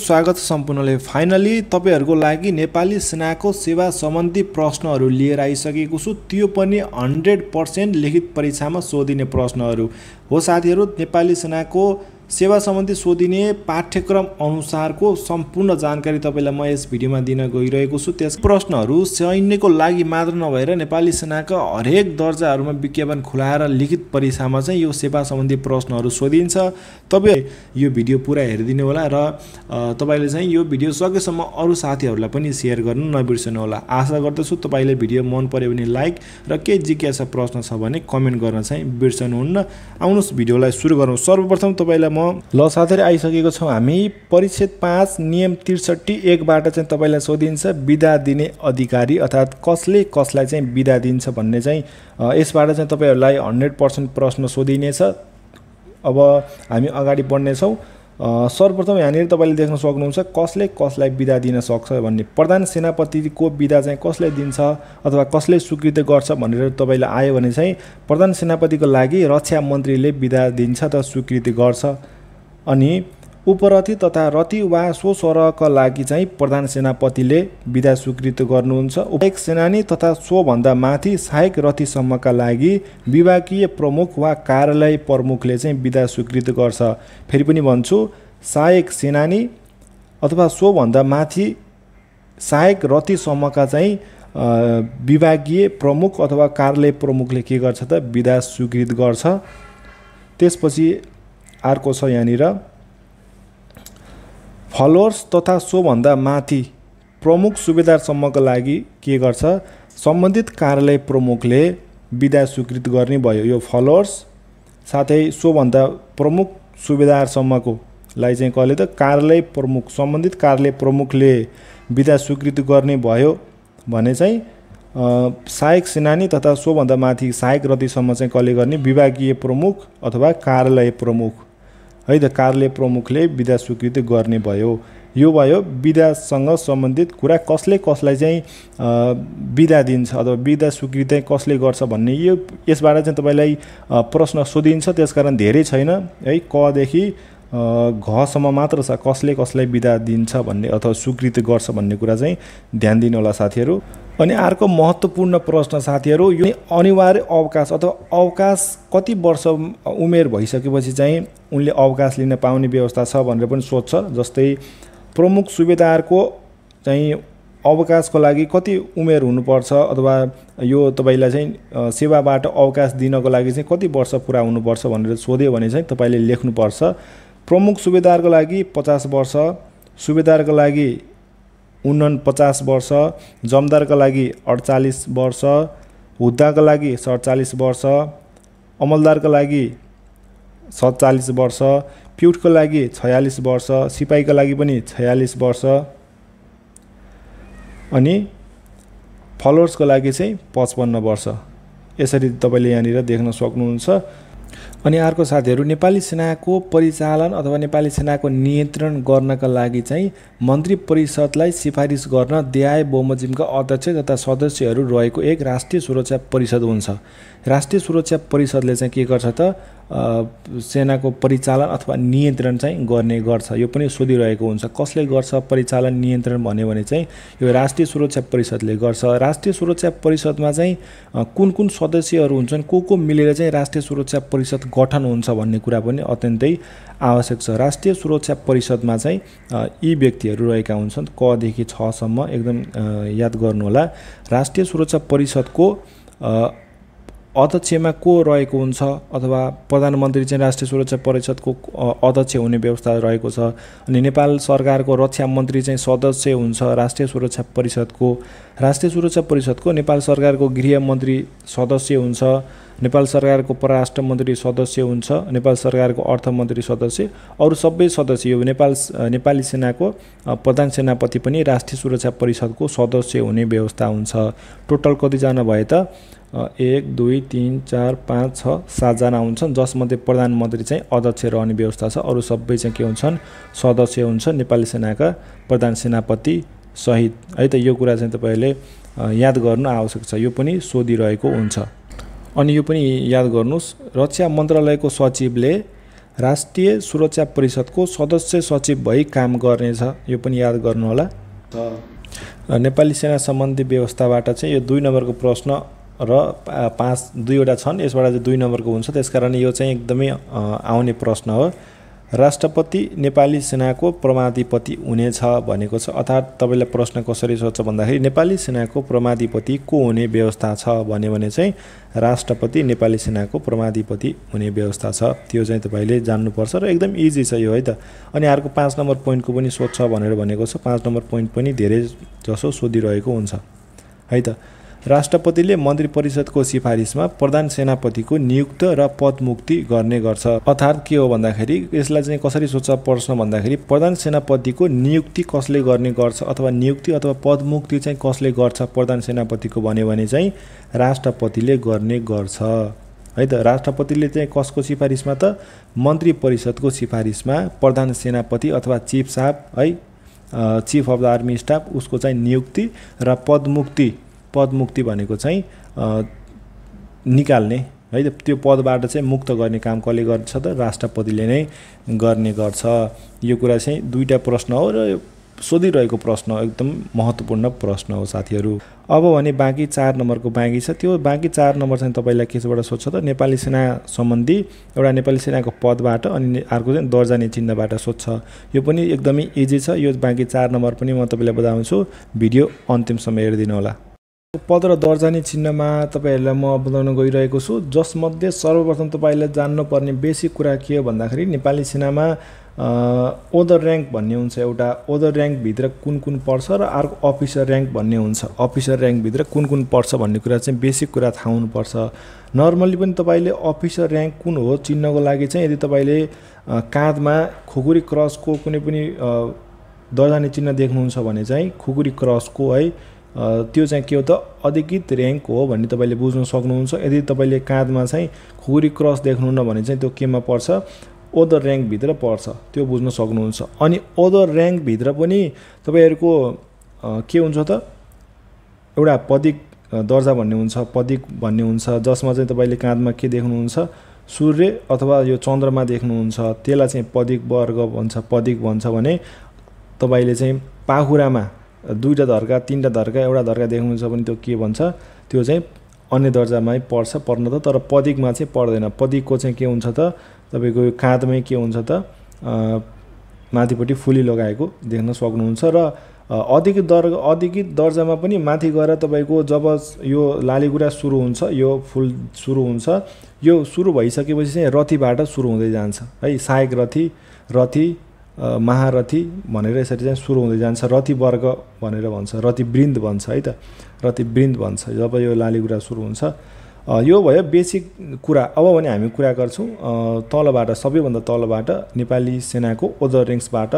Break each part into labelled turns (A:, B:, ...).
A: स्वागत सम्पूर्णले फाइनली तपाईँहरूको लागि नेपाली सेनाको सेवा सम्बन्धी प्रश्नहरू लिएर आइसकेको छु त्यो पनि हन्ड्रेड पर्सेन्ट लिखित परीक्षामा सोधिने प्रश्नहरू हो साथीहरू नेपाली सेनाको सेवा सम्बन्धी सोधिने पाठ्यक्रम अनुसारको सम्पूर्ण जानकारी तपाईँलाई म यस भिडियोमा दिन गइरहेको छु त्यस प्रश्नहरू सैन्यको लागि मात्र नभएर नेपाली सेनाका हरेक दर्जाहरूमा विज्ञापन खुलाएर लिखित परीक्षामा चाहिँ यो सेवा सम्बन्धी प्रश्नहरू सोधिन्छ तपाईँ यो भिडियो पुरा हेरिदिनु होला र तपाईँले चाहिँ यो भिडियो सकेसम्म अरू साथीहरूलाई पनि सेयर गर्नु नबिर्सनु होला आशा गर्दछु तपाईँले भिडियो मन पऱ्यो भने लाइक र केही जिज्ञासा प्रश्न छ भने कमेन्ट गर्न चाहिँ बिर्सनुहुन्न आउनुहोस् भिडियोलाई सुरु गरौँ सर्वप्रथम तपाईँलाई म ल साथै आइसकेको छौँ हामी परिच्छेद पाँच नियम त्रिसठी एकबाट चाहिँ तपाईँलाई सोधिन्छ बिदा दिने अधिकारी अर्थात् कसले कसलाई चाहिँ बिदा दिन्छ भन्ने चाहिँ यसबाट चाहिँ तपाईँहरूलाई हन्ड्रेड पर्सेन्ट प्रश्न सोधिनेछ अब हामी अगाडि बढ्नेछौँ सर्वप्रथम यहाँनिर तपाईँले देख्न सक्नुहुन्छ कसले कसलाई विदा दिन सक्छ भन्ने प्रधान सेनापतिको विदा चाहिँ कसले दिन्छ अथवा कसले स्वीकृत गर्छ भनेर तपाईँलाई आयो भने चाहिँ प्रधान सेनापतिको लागि रक्षा मन्त्रीले विदा दिन्छ त स्वीकृति गर्छ अनि उपरथी तथा रति वा स्वस्वरका लागि चाहिँ प्रधान सेनापतिले विधा स्वीकृत गर्नुहुन्छ उपायक सेनानी तथा सोभन्दा माथि सहायक रथीसम्मका लागि विभागीय प्रमुख वा कार्यालय प्रमुखले चाहिँ विधा स्वीकृत गर्छ फेरि पनि भन्छु सहायक सेनानी अथवा सोभन्दा माथि सहायक रथीसम्मका चाहिँ विभागीय प्रमुख अथवा कार्यालय प्रमुखले के गर्छ त विधा स्वीकृत गर्छ त्यसपछि अर्को छ यहाँनिर फलोअर्स तथा सोभन्दा माथि प्रमुख सुबेदारसम्मको लागि के गर्छ सम्बन्धित कार्यालय प्रमुखले विदा स्वीकृत गर्ने भयो यो फलोवर्स साथै सोभन्दा प्रमुख सुबेदारसम्मको लाई चाहिँ कहिले त कार्यालय प्रमुख सम्बन्धित कार्यालय प्रमुखले विदा स्वीकृत गर्ने भयो भने चाहिँ सहायक सेनानी तथा सोभन्दा माथि सहायक रतिसम्म चाहिँ कसले गर्ने विभागीय प्रमुख अथवा कार्यालय प्रमुख है त कार्य प्रमुखले विधा स्वीकृति गर्ने भयो यो भयो विधासँग सम्बन्धित कुरा कसले कसलाई चाहिँ विधा दिन्छ अथवा विधा स्वीकृति कसले गर्छ भन्ने यो यसबाट चाहिँ तपाईँलाई प्रश्न सोधिन्छ त्यसकारण धेरै छैन है कदेखि घसम्म मात्र छ कसले कसलाई बिदा दिन्छ भन्ने अथवा स्वीकृत गर्छ भन्ने कुरा चाहिँ ध्यान दिनु होला साथीहरू अनि अर्को महत्त्वपूर्ण प्रश्न साथीहरू यो अनिवार्य अवकाश अथवा अवकाश कति वर्ष उमेर भइसकेपछि चाहिँ उनले अवकाश लिन पाउने व्यवस्था छ भनेर पनि सोध्छ जस्तै प्रमुख सुबेदारको चाहिँ अवकाशको लागि कति उमेर हुनुपर्छ अथवा यो तपाईँलाई चाहिँ सेवाबाट अवकाश दिनको लागि चाहिँ कति वर्ष पुरा हुनुपर्छ भनेर सोध्यो भने चाहिँ तपाईँले लेख्नुपर्छ प्रमुख सुबेदारको लागि पचास वर्ष सुबेदारको लागि उन्न पचास वर्ष जमदारका लागि अडचालिस वर्ष हुद्दाका लागि सडचालिस वर्ष अमलदारका लागि सत्तालिस वर्ष प्युठको लागि छयालिस वर्ष सिपाहीका लागि पनि छयालिस वर्ष अनि फलोवर्सको लागि चाहिँ पचपन्न वर्ष यसरी तपाईँले यहाँनिर देख्न सक्नुहुन्छ अनि अर्को साथीहरू नेपाली सेनाको परिचालन अथवा नेपाली सेनाको नियन्त्रण गर्नका लागि चाहिँ मन्त्री परिषदलाई सिफारिस गर्न देहाय बोमोजिमका अध्यक्ष तथा सदस्यहरू रहेको एक राष्ट्रिय सुरक्षा परिषद हुन्छ राष्ट्रिय सुरक्षा परिषदले चाहिँ के गर्छ त सेनाको परिचालन अथवा नियन्त्रण चाहिँ गर्ने गर्छ यो पनि सोधिरहेको हुन्छ कसले गर्छ परिचालन नियन्त्रण भन्यो भने चाहिँ यो राष्ट्रिय सुरक्षा परिषदले गर्छ राष्ट्रिय सुरक्षा परिषदमा चाहिँ कुन कुन सदस्यहरू हुन्छन् को को मिलेर चाहिँ राष्ट्रिय सुरक्षा परिषद गठन हुन्छ भन्ने कुरा पनि अत्यन्तै आवश्यक छ राष्ट्रिय सुरक्षा परिषदमा चाहिँ यी व्यक्तिहरू रहेका हुन्छन् कदेखि छसम्म एकदम याद गर्नुहोला राष्ट्रिय सुरक्षा परिषदको अध्यक्षमा को रहेको हुन्छ अथवा प्रधानमन्त्री चाहिँ राष्ट्रिय सुरक्षा परिषदको अध्यक्ष हुने व्यवस्था रहेको छ अनि नेपाल सरकारको रक्षा मन्त्री चाहिँ सदस्य हुन्छ राष्ट्रिय सुरक्षा परिषदको राष्ट्रिय सुरक्षा परिषदको नेपाल सरकारको गृहमन्त्री सदस्य हुन्छ नेपाल सरकारको परराष्ट्र मन्त्री सदस्य हुन्छ नेपाल सरकारको अर्थमन्त्री सदस्य अरू सबै सदस्य यो नेपाल नेपाली सेनाको प्रधान सेनापति पनि राष्ट्रिय सुरक्षा परिषदको सदस्य हुने व्यवस्था हुन्छ टोटल कतिजना भए त एक दुई तिन चार पाँच छ सातजना हुन्छन् जसमध्ये प्रधानमन्त्री चाहिँ अध्यक्ष रहने व्यवस्था छ अरू सबै चाहिँ के हुन्छन् सदस्य हुन्छ नेपाली सेनाका प्रधान सेनापति सहित है त यो कुरा चाहिँ तपाईँहरूले याद गर्नु आवश्यक छ यो पनि सोधिरहेको हुन्छ अनि यो पनि याद गर्नुहोस् रक्षा मन्त्रालयको सचिवले राष्ट्रिय सुरक्षा परिषदको सदस्य सचिव भई काम गर्नेछ यो पनि याद गर्नुहोला नेपाली सेना सम्बन्धी व्यवस्थाबाट चाहिँ यो दुई नम्बरको प्रश्न र पाँच दुईवटा छन् यसबाट चाहिँ दुई नम्बरको हुन्छ त्यसकारण यो चाहिँ एकदमै आउने प्रश्न हो राष्ट्रपति नेपाली सेनाको प्रमाधिपति हुनेछ भनेको छ अर्थात् तपाईँलाई प्रश्न कसरी सोध्छ भन्दाखेरि नेपाली सेनाको प्रमाधिपति को हुने व्यवस्था छ भन्यो भने चाहिँ राष्ट्रपति नेपाली सेनाको प्रमाधिपति हुने व्यवस्था छ त्यो चाहिँ तपाईँले जान्नुपर्छ र एकदम इजी छ यो है त अनि अर्को पाँच नम्बर पोइन्टको पनि सोध्छ भनेर भनेको छ पाँच नम्बर पोइन्ट पनि धेरै जसो सोधिरहेको हुन्छ है त राष्ट्रपतिले मन्त्री परिषदको सिफारिसमा प्रधान सेनापतिको नियुक्त र पदमुक्ति गर्ने गर्छ अर्थात् के हो भन्दाखेरि यसलाई चाहिँ कसरी सोच प्रश्न भन्दाखेरि प्रधान सेनापतिको नियुक्ति कसले गर्ने गर्छ अथवा नियुक्ति अथवा पदमुक्ति चाहिँ कसले गर्छ प्रधान सेनापतिको भन्यो भने चाहिँ राष्ट्रपतिले गर्ने गर्छ है त राष्ट्रपतिले चाहिँ कसको सिफारिसमा त मन्त्री परिषदको सिफारिसमा प्रधान सेनापति अथवा चिफ साहब है chief of the army staff उसको चाहिँ नियुक्ति र पदमुक्ति पदमुक्ति भनेको चाहिँ निकाल्ने है त्यो पदबाट चाहिँ मुक्त गर्ने काम कसले गर्छ त राष्ट्रपतिले नै गर्ने गर्छ यो कुरा चाहिँ दुईवटा प्रश्न हो र सोधिरहेको प्रश्न एकदम महत्त्वपूर्ण प्रश्न हो साथीहरू अब भने बाँकी चार नम्बरको बाँकी छ त्यो बाँकी चार नम्बर चाहिँ तपाईँलाई केबाट सोध्छ त नेपाली सेना सम्बन्धी एउटा नेपाली सेनाको पदबाट अनि अर्को चाहिँ दर्जाने चिन्हबाट सोध्छ यो पनि एकदमै इजी छ यो बाँकी चार नम्बर पनि म तपाईँलाई बताउँछु भिडियो अन्तिमसम्म हेरिदिनु होला पद र दर्जाने चिन्हमा तपाईँहरूलाई म बताउन गइरहेको छु जसमध्ये सर्वप्रथम तपाईँले जान्नुपर्ने बेसिक कुरा के हो भन्दाखेरि नेपाली सेनामा ओदर ऱ्याङ्क भन्ने हुन्छ एउटा ओदर ऱ्याङ्कभित्र कुन कुन पर्छ र अर्को अफिसर ऱ्याङ्क भन्ने हुन्छ अफिसर ऱ्याङ्कभित्र कुन कुन पर्छ भन्ने कुरा चाहिँ बेसिक कुरा थाहा हुनुपर्छ नर्मल्ली पनि तपाईँले अफिसर ऱ्याङ्क कुन हो चिन्नको लागि चाहिँ यदि तपाईँले काँधमा खुकुरी क्रसको कुनै पनि दर्जाने चिन्ह देख्नुहुन्छ भने चाहिँ खुकुरी क्रसको है त्यो चाहिँ के हो त अधिकृत ऱ्याङ्क हो भन्ने तपाईँले बुझ्न सक्नुहुन्छ यदि तपाईँले काँधमा चाहिँ खुकुरी क्रस देख्नुहुन्न भने चाहिँ त्यो केमा पर्छ ओदर ऱ्याङ्कभित्र पर्छ त्यो बुझ्न सक्नुहुन्छ अनि ओदर ऱ्याङ्कभित्र पनि तपाईँहरूको के हुन्छ त एउटा पदिक दर्जा भन्ने हुन्छ पदिक भन्ने हुन्छ जसमा चाहिँ तपाईँले काँधमा के देख्नुहुन्छ सूर्य अथवा यो चन्द्रमा देख्नुहुन्छ त्यसलाई चाहिँ पदिक वर्ग भन्छ पदिक भन्छ भने तपाईँले चाहिँ पाखुरामा दुईवटा धर्का तिनवटा धर्का एउटा धर्का देखाउँछ भने त्यो के भन्छ त्यो चाहिँ अन्य दर्जामै पर्छ पर्न त तर पदिकमा चाहिँ पर्दैन पदिकको चाहिँ के हुन्छ त तपाईँको काँधमै के हुन्छ त माथिपट्टि फुली लगाएको देख्न सक्नुहुन्छ र अधिक दर अधिकृत दर्जामा पनि माथि गएर तपाईँको जब यो लालीगुरा सुरु हुन्छ यो फुल सुरु हुन्छ यो सुरु भइसकेपछि चाहिँ रथीबाट सुरु हुँदै जान्छ है सहायक रथी रथी महारथी भनेर यसरी चाहिँ सुरु हुँदै जान्छ रथी वर्ग भनेर भन्छ रथी वृन्द भन्छ है त रथी वृन्द भन्छ जब यो लाली कुरा सुरु हुन्छ यो भयो बेसिक कुरा अब भने हामी कुरा गर्छौँ तलबाट सबैभन्दा तलबाट नेपाली सेनाको ओदर रिङ्क्सबाट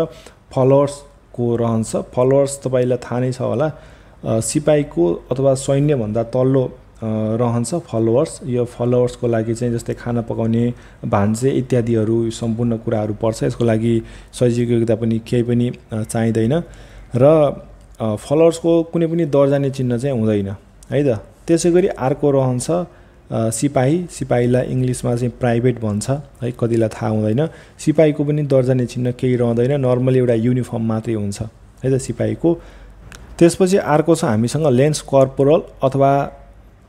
A: फलोवर्सको रहन्छ फलोवर्स तपाईँलाई थाहा नै छ होला सिपाहीको अथवा सैन्यभन्दा तल्लो रहन्छ फलोवर्स यो फलोवर्सको लागि चाहिँ जस्तै खाना पकाउने भान्जे इत्यादिहरू सम्पूर्ण कुराहरू पर्छ यसको लागि सजिलोता पनि केही पनि चाहिँदैन र फलोवर्सको कुनै पनि दर्जाने चिन्ह चाहिँ हुँदैन है त त्यसै गरी अर्को रहन्छ सिपाही सिपाहीलाई इङ्ग्लिसमा चाहिँ प्राइभेट भन्छ है कतिलाई थाहा हुँदैन सिपाहीको पनि दर्जाने चिन्ह केही रहँदैन नर्मली एउटा युनिफर्म मात्रै हुन्छ है त सिपाहीको त्यसपछि अर्को छ हामीसँग लेन्स कर्पोरल अथवा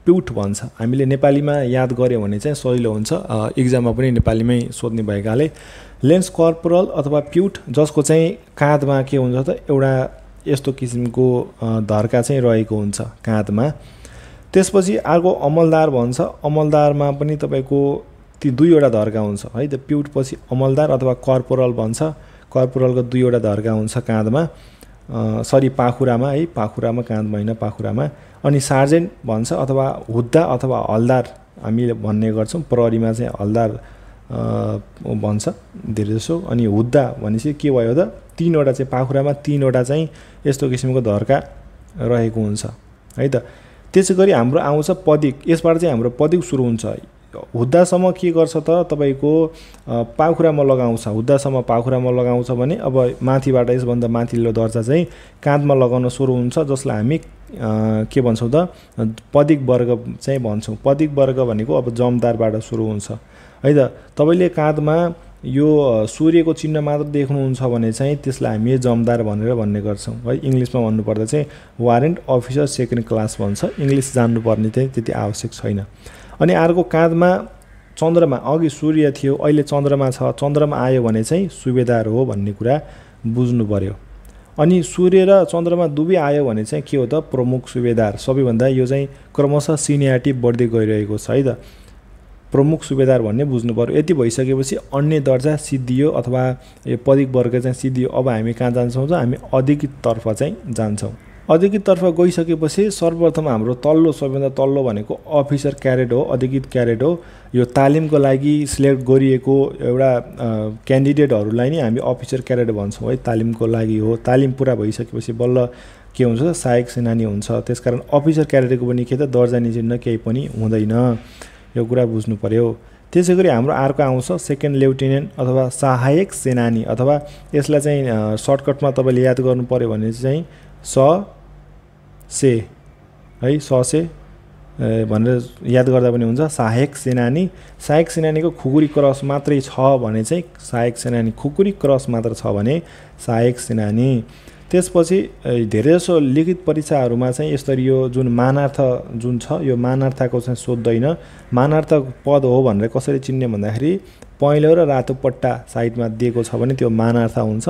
A: प्युट भन्छ हामीले नेपालीमा याद गऱ्यो भने चाहिँ सजिलो हुन्छ इक्जाममा पनि नेपालीमै सोध्ने भएकाले लेन्स कर्पोरल अथवा प्युट जसको चाहिँ काँधमा के हुन्छ त एउटा यस्तो किसिमको धर्का चाहिँ रहेको हुन्छ काँधमा त्यसपछि अर्को अमलदार भन्छ अमलदारमा पनि तपाईँको ती दुईवटा धर्का हुन्छ है त प्युट अमलदार अथवा कर्पोरल भन्छ कर्पोरलको दुईवटा धर्का हुन्छ काँधमा सरी पाखुरामा है पाखुरामा काँध महिना पाखुरामा अनि सार्जेन्ट भन्छ अथवा हुद्दा अथवा हलदार हामीले भन्ने गर्छौँ प्रहरीमा चाहिँ हलदार भन्छ जसो अनि हुद्दा भनेपछि के भयो त तिनवटा चाहिँ पाखुरामा तिनवटा चाहिँ यस्तो किसिमको धर्का रहेको हुन्छ है त त्यसै गरी हाम्रो आउँछ पदिक यसबाट चाहिँ हाम्रो पदिक सुरु हुन्छ हुँदासम्म के गर्छ त तपाईँको पाखुरामा लगाउँछ हुँदासम्म पाखुरामा लगाउँछ भने अब माथिबाट यसभन्दा माथिल्लो दर्जा चाहिँ काँधमा लगाउन सुरु हुन्छ जसलाई हामी के भन्छौँ त पदिक वर्ग चाहिँ भन्छौँ पदिक वर्ग भनेको अब जमदारबाट सुरु हुन्छ है त तपाईँले काँधमा यो सूर्यको चिन्ह मात्र देख्नुहुन्छ भने चाहिँ त्यसलाई हामी जमदार भनेर भन्ने गर्छौँ है इङ्ग्लिसमा भन्नुपर्दा चाहिँ वारेन्ट अफिसर सेकेन्ड क्लास भन्छ इङ्ग्लिस जान्नुपर्ने चाहिँ त्यति आवश्यक छैन अनि अर्को काँधमा चन्द्रमा अघि सूर्य थियो अहिले चन्द्रमा छ चन्द्रमा आयो भने चाहिँ सुबेदार हो भन्ने कुरा बुझ्नु पऱ्यो अनि सूर्य र चन्द्रमा दुवै आयो भने चाहिँ के हो त प्रमुख सुबेदार सबैभन्दा यो चाहिँ क्रमशः सिनियरिटी बढ्दै गइरहेको छ है त प्रमुख सुबेदार भन्ने बुझ्नु पऱ्यो यति भइसकेपछि अन्य दर्जा सिद्धियो अथवा यो पदिक वर्ग चाहिँ सिद्धियो अब हामी कहाँ जान्छौँ त हामी अधिकतर्फ चाहिँ जान्छौँ अधिकृततर्फ गइसकेपछि सर्वप्रथम हाम्रो तल्लो सबैभन्दा तल्लो भनेको अफिसर क्यारेट हो अधिकृत क्यारेट हो यो तालिमको लागि सिलेक्ट गरिएको एउटा क्यान्डिडेटहरूलाई नै हामी अफिसर क्यारेट भन्छौँ है तालिमको लागि हो तालिम पुरा भइसकेपछि बल्ल के हुन्छ सहायक सेनानी हुन्छ त्यसकारण अफिसर क्यारेटको पनि के त दर्जा निचिन्न केही पनि हुँदैन यो कुरा बुझ्नु पऱ्यो त्यसै गरी हाम्रो अर्को आउँछ सेकेन्ड लेफ्टिनेन्ट अथवा सहायक सेनानी अथवा यसलाई चाहिँ सर्टकटमा तपाईँले याद गर्नु पऱ्यो भने चाहिँ स से है ससे भनेर याद गर्दा पनि हुन्छ सहायक सेनानी सहायक सेनानीको खुकुरी क्रस मात्रै छ भने चाहिँ सहायक सेनानी खुकुरी क्रस मात्र छ भने सहायक सेनानी त्यसपछि धेरैजसो लिखित परीक्षाहरूमा चाहिँ यसरी यो जुन मानार्थ जुन छ यो मानार्थको चाहिँ सोध्दैन मानार्थ पद हो भनेर कसरी चिन्ने भन्दाखेरि पहेँलो र रातो पट्टा साइडमा दिएको छ भने त्यो मानार्थ हुन्छ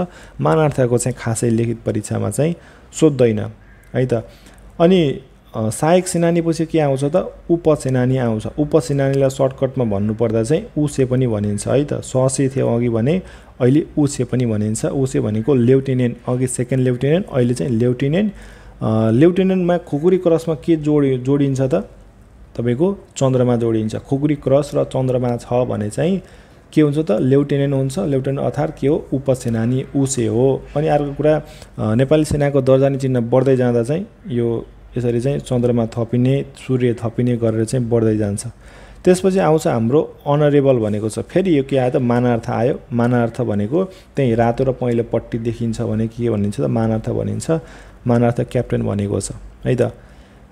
A: मानार्थको चाहिँ खासै लिखित परीक्षामा चाहिँ सोध्दैन है त अनि सहायक सेनानी पछि के आउँछ त उपसेनानी आउँछ उपसेनानीलाई सर्टकटमा भन्नुपर्दा चाहिँ उसे पनि भनिन्छ है त ससे थियो अघि भने अहिले उसे पनि भनिन्छ उसे भनेको लेफ्टिनेन्ट अघि सेकेन्ड लेफ्टिनेन्ट अहिले चाहिँ लेफ्टिनेन्ट लेफ्टिनेन्टमा खुकुरी क्रसमा के जोडि जोडिन्छ त तपाईँको चन्द्रमा जोडिन्छ खुकुरी क्रस र चन्द्रमा छ भने चाहिँ के हुन्छ त लेफ्टिनेन्ट हुन्छ लेफ्टिनेन्ट अर्थात् के हो उपसेनानी उसे हो अनि अर्को कुरा नेपाली सेनाको दर्जानी चिन्ह बढ्दै जाँदा चाहिँ यो यसरी चाहिँ चन्द्रमा थपिने सूर्य थपिने गरेर चाहिँ बढ्दै जान्छ त्यसपछि आउँछ हाम्रो अनरेबल भनेको छ फेरि यो के आयो त मानार्थ आयो मानार्थ भनेको त्यहीँ रातो र पहिलोपट्टि देखिन्छ भने के भनिन्छ त मानार्थ भनिन्छ मानार्थ क्याप्टेन भनेको छ है त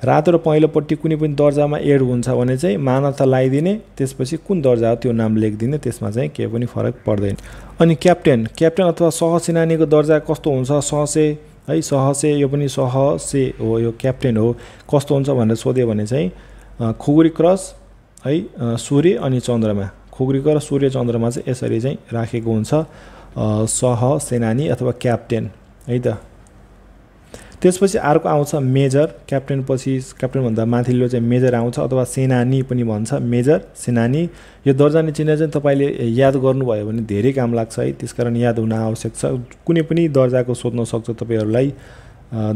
A: रातो र पहेँलोपट्टि कुनै पनि दर्जामा एड हुन्छ भने चाहिँ मानवता लगाइदिने त्यसपछि कुन दर्जा हो त्यो नाम लेखिदिने त्यसमा चाहिँ केही पनि फरक पर्दैन अनि क्याप्टेन क्याप्टेन अथवा सहसेनानीको दर्जा कस्तो हुन्छ सहसे है सहसे यो पनि सहसे हो यो क्याप्टेन हो कस्तो हुन्छ भनेर सोध्यो भने चाहिँ खुगुरी क्रस है सूर्य अनि चन्द्रमा खुगुरी क्रस सूर्य चन्द्रमा चाहिँ यसरी चाहिँ राखेको हुन्छ सहसेनानी अथवा क्याप्टेन है त त्यसपछि अर्को आउँछ मेजर क्याप्टेन पछि क्याप्टेनभन्दा माथिल्लो चाहिँ मेजर आउँछ अथवा सेनानी पनि भन्छ मेजर सेनानी यो दर्जानी चिन्ह चाहिँ तपाईँले याद गर्नुभयो भने धेरै काम लाग्छ है त्यसकारण याद हुन आवश्यक छ कुनै पनि दर्जाको सोध्न सक्छ तपाईँहरूलाई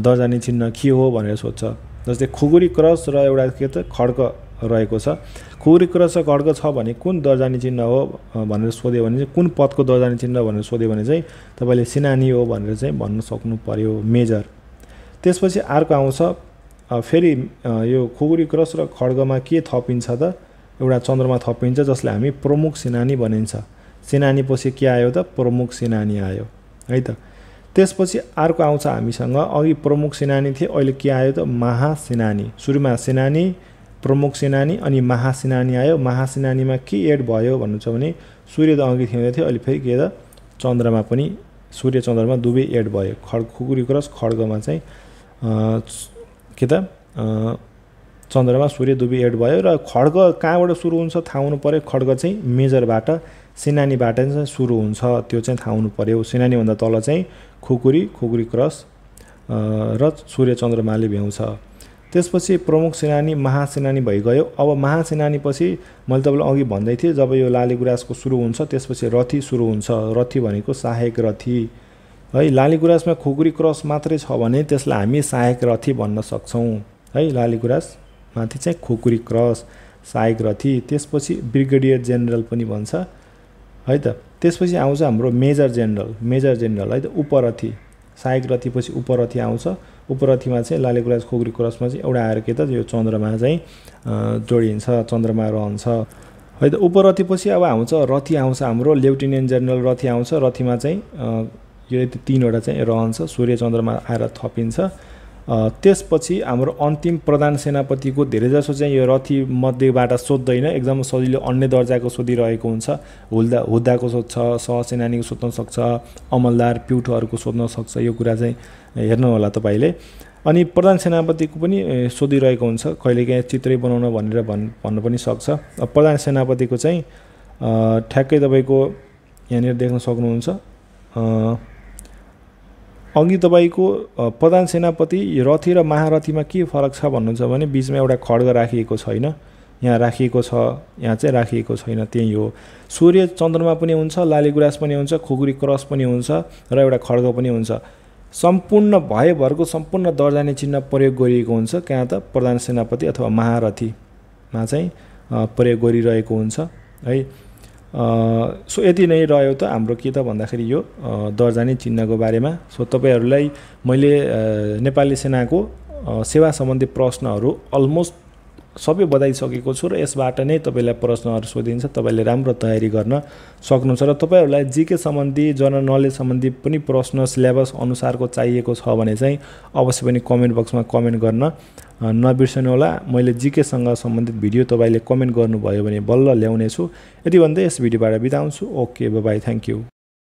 A: दर्जानी चिन्ह के हो भनेर सोध्छ जस्तै खुकुरी क्रस र एउटा के त खड्क रहेको छ खुकुरी क्रस र खड्क छ भने कुन दर्जानी चिन्ह हो भनेर सोध्यो भने चाहिँ कुन पदको दर्जानी चिन्ह भनेर सोध्यो भने चाहिँ तपाईँले सेनानी हो भनेर चाहिँ भन्न सक्नु पर्यो मेजर त्यसपछि अर्को आउँछ फेरि यो खुकुरी क्रस र खड्गमा के थपिन्छ त एउटा चन्द्रमा थपिन्छ जसलाई हामी प्रमुख सेनानी भनिन्छ सेनानी पछि के आयो त प्रमुख सेनानी आयो है त त्यसपछि अर्को आउँछ हामीसँग अघि प्रमुख सेनानी थिए अहिले के आयो त महासेनानी सुरुमा सेनानी प्रमुख सेनानी अनि महासेनानी आयो महासेनानीमा के एड भयो भन्नु छ भने सूर्य त अघि थियो थियो अहिले फेरि के त चन्द्रमा पनि सूर्य चन्द्रमा दुवै एड भयो खड खुकुरी क्रस खड्गमा चाहिँ के त चन्द्रमा सूर्य दुबी एड भयो र खड्ग कहाँबाट सुरु हुन्छ थाहा हुनु पऱ्यो खड्ग चाहिँ मेजरबाट सिनानीबाट चाहिँ सुरु हुन्छ त्यो चाहिँ थाहा हुनु पऱ्यो सिनानीभन्दा तल चाहिँ खुकुरी खुकुरी क्रस र सूर्य चन्द्रमाले भ्याउँछ त्यसपछि प्रमुख सेनानी महासेनानी भइगयो अब महासेनानी पछि मैले तपाईँलाई अघि भन्दै थिएँ जब यो लाली गुराँसको सुरु हुन्छ त्यसपछि रथी सुरु हुन्छ रथी भनेको सहायक रथी है लालीगुराँसमा खुकुरी क्रस मात्रै छ भने त्यसलाई हामी सहायक रथी भन्न सक्छौँ है लालीगुराँसमाथि माथि चाहिँ खुकुरी क्रस सहायक रथी त्यसपछि ब्रिगेडियर जेनरल पनि भन्छ है त त्यसपछि आउँछ हाम्रो मेजर जेनरल मेजर जेनरल है त उपरथी सहायक रथी पछि उपरथी आउँछ उपरथीमा चाहिँ लालीगुराँस खुकुरी क्रसमा चाहिँ एउटा आएर के त यो चन्द्रमा चाहिँ जोडिन्छ चन्द्रमा रहन्छ है त उपरथी पछि अब आउँछ रथी आउँछ हाम्रो लेफ्टिनेन्ट जेनरल रथी आउँछ रथीमा चाहिँ यो यति तिनवटा चाहिँ रहन्छ सूर्य चन्द्रमा आएर थपिन्छ त्यसपछि हाम्रो अन्तिम प्रधान सेनापतिको धेरैजसो चाहिँ यो रथी मध्येबाट सोद्धैन एकदम सजिलो अन्य दर्जाको सोधिरहेको हुन्छ हुल्दा हुद्दाको सोध्छ सहसेनानीको सोध्न सक्छ अमलदार प्युठहरूको सोध्न सक्छ यो कुरा चाहिँ हेर्नु होला तपाईँले अनि प्रधान सेनापतिको पनि सोधिरहेको हुन्छ कहिलेकाहीँ चित्रै बनाउन भनेर भन् भन्नु पनि सक्छ प्रधान सेनापतिको चाहिँ ठ्याक्कै तपाईँको यहाँनिर देख्न सक्नुहुन्छ अघि तपाईँको प्रधान सेनापति रथी र महारथीमा के फरक छ भन्नुहुन्छ भने बिचमा एउटा खड्ग राखिएको छैन यहाँ राखिएको छ यहाँ चाहिँ राखिएको छैन त्यही हो सूर्य चन्द्रमा पनि हुन्छ लाली गुराँस पनि हुन्छ खुकुरी क्रस पनि हुन्छ र एउटा खड्ग पनि हुन्छ सम्पूर्ण भएभरको सम्पूर्ण दर्जाने चिन्ह प्रयोग गरिएको हुन्छ कहाँ त प्रधान सेनापति अथवा महारथीमा चाहिँ प्रयोग गरिरहेको हुन्छ है सो यति नै रह्यो त हाम्रो के त भन्दाखेरि यो दर्जानी चिन्हको बारेमा सो तपाईँहरूलाई मैले नेपाली सेनाको सेवा सम्बन्धी प्रश्नहरू अलमोस्ट सबै बताइसकेको छु र यसबाट नै तपाईँलाई प्रश्नहरू सोधिन्छ तपाईँले राम्रो तयारी गर्न सक्नुहुन्छ र तपाईँहरूलाई जिके सम्बन्धी जनरल नलेज सम्बन्धी पनि प्रश्न सिलेबस अनुसारको चाहिएको छ भने चाहिँ अवश्य पनि कमेन्ट बक्समा कमेन्ट गर्न नबिर्सनु होला मैले जिकेसँग सम्बन्धित भिडियो तपाईँले कमेन्ट गर्नुभयो भने बल्ल ल्याउनेछु यति भन्दै यस भिडियोबाट बिताउँछु हुन्छु ओके बाई थ्याङ्क यू